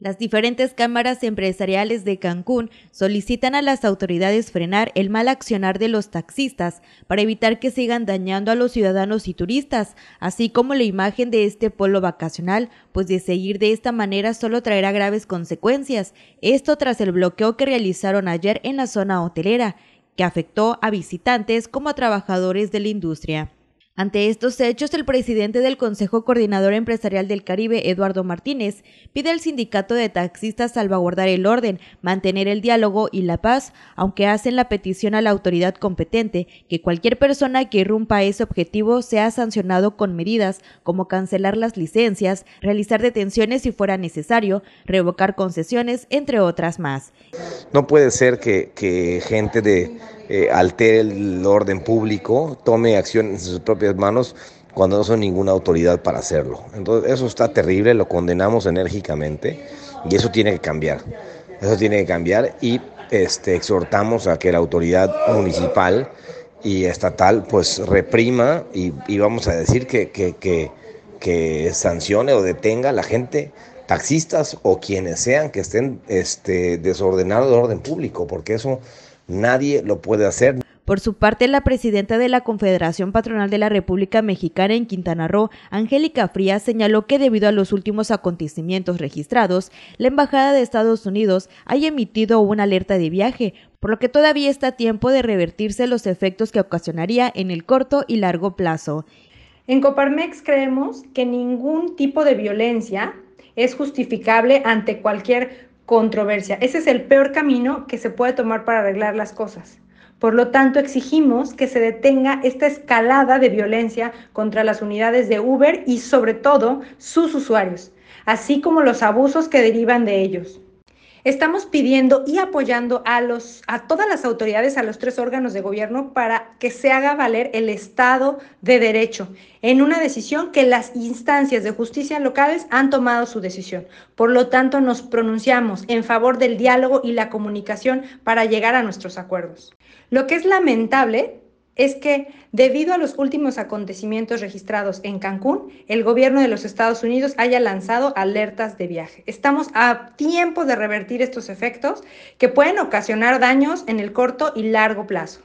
Las diferentes cámaras empresariales de Cancún solicitan a las autoridades frenar el mal accionar de los taxistas para evitar que sigan dañando a los ciudadanos y turistas, así como la imagen de este polo vacacional, pues de seguir de esta manera solo traerá graves consecuencias, esto tras el bloqueo que realizaron ayer en la zona hotelera, que afectó a visitantes como a trabajadores de la industria. Ante estos hechos, el presidente del Consejo Coordinador Empresarial del Caribe, Eduardo Martínez, pide al sindicato de taxistas salvaguardar el orden, mantener el diálogo y la paz, aunque hacen la petición a la autoridad competente que cualquier persona que irrumpa ese objetivo sea sancionado con medidas como cancelar las licencias, realizar detenciones si fuera necesario, revocar concesiones, entre otras más. No puede ser que gente de eh, altere el orden público, tome acción en sus propias manos cuando no son ninguna autoridad para hacerlo. Entonces eso está terrible, lo condenamos enérgicamente y eso tiene que cambiar. Eso tiene que cambiar y este, exhortamos a que la autoridad municipal y estatal pues reprima y, vamos a decir que, que, sancione o detenga a la gente, taxistas o quienes sean que estén este, desordenados de orden público, porque eso Nadie lo puede hacer. Por su parte, la presidenta de la Confederación Patronal de la República Mexicana en Quintana Roo, Angélica Frías, señaló que debido a los últimos acontecimientos registrados, la Embajada de Estados Unidos ha emitido una alerta de viaje, por lo que todavía está a tiempo de revertirse los efectos que ocasionaría en el corto y largo plazo. En Coparmex creemos que ningún tipo de violencia es justificable ante cualquier controversia. Ese es el peor camino que se puede tomar para arreglar las cosas. Por lo tanto, exigimos que se detenga esta escalada de violencia contra las unidades de Uber y sobre todo sus usuarios, así como los abusos que derivan de ellos. Estamos pidiendo y apoyando a, los, a todas las autoridades, a los tres órganos de gobierno, para que se haga valer el Estado de Derecho en una decisión que las instancias de justicia locales han tomado su decisión. Por lo tanto, nos pronunciamos en favor del diálogo y la comunicación para llegar a nuestros acuerdos. Lo que es lamentable es que, debido a los últimos acontecimientos registrados en Cancún, el gobierno de los Estados Unidos haya lanzado alertas de viaje. Estamos a tiempo de revertir estos efectos que pueden ocasionar daños en el corto y largo plazo.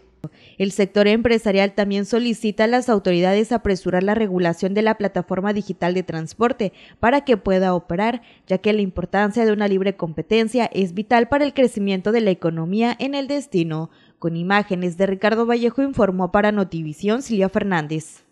El sector empresarial también solicita a las autoridades apresurar la regulación de la plataforma digital de transporte para que pueda operar, ya que la importancia de una libre competencia es vital para el crecimiento de la economía en el destino. Con imágenes de Ricardo Vallejo informó para Notivisión Silvia Fernández.